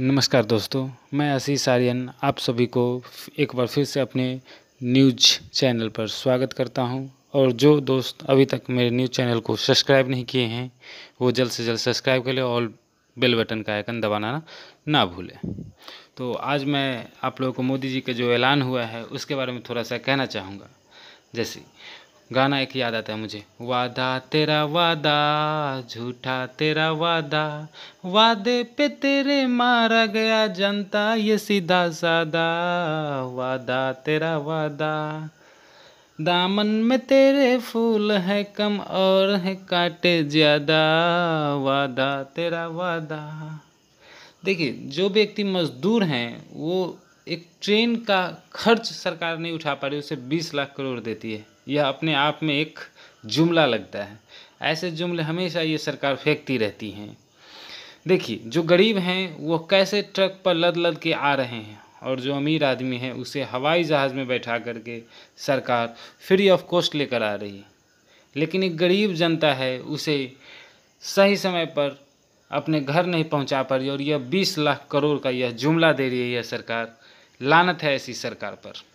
नमस्कार दोस्तों मैं आशीष आर्यन आप सभी को एक बार फिर से अपने न्यूज चैनल पर स्वागत करता हूं और जो दोस्त अभी तक मेरे न्यूज चैनल को सब्सक्राइब नहीं किए हैं वो जल्द से जल्द सब्सक्राइब कर ले और बेल बटन का आइकन दबाना ना भूलें तो आज मैं आप लोगों को मोदी जी का जो ऐलान हुआ है उसके बारे में थोड़ा सा कहना चाहूँगा जैसे गाना एक याद आता है मुझे वादा तेरा वादा झूठा तेरा वादा वादे पे तेरे मारा गया जनता ये सीधा सादा वादा तेरा वादा दामन में तेरे फूल है कम और है काटे ज़्यादा वादा तेरा वादा देखिए जो व्यक्ति मजदूर हैं वो एक ट्रेन का खर्च सरकार नहीं उठा पा रही उसे बीस लाख करोड़ देती है यह अपने आप में एक जुमला लगता है ऐसे जुमले हमेशा ये सरकार फेंकती रहती हैं देखिए जो गरीब हैं वो कैसे ट्रक पर लद लद के आ रहे हैं और जो अमीर आदमी है उसे हवाई जहाज़ में बैठा करके सरकार फ्री ऑफ कॉस्ट लेकर आ रही है लेकिन एक गरीब जनता है उसे सही समय पर अपने घर नहीं पहुंचा पा रही और यह 20 लाख करोड़ का यह जुमला दे रही है यह सरकार लानत है ऐसी सरकार पर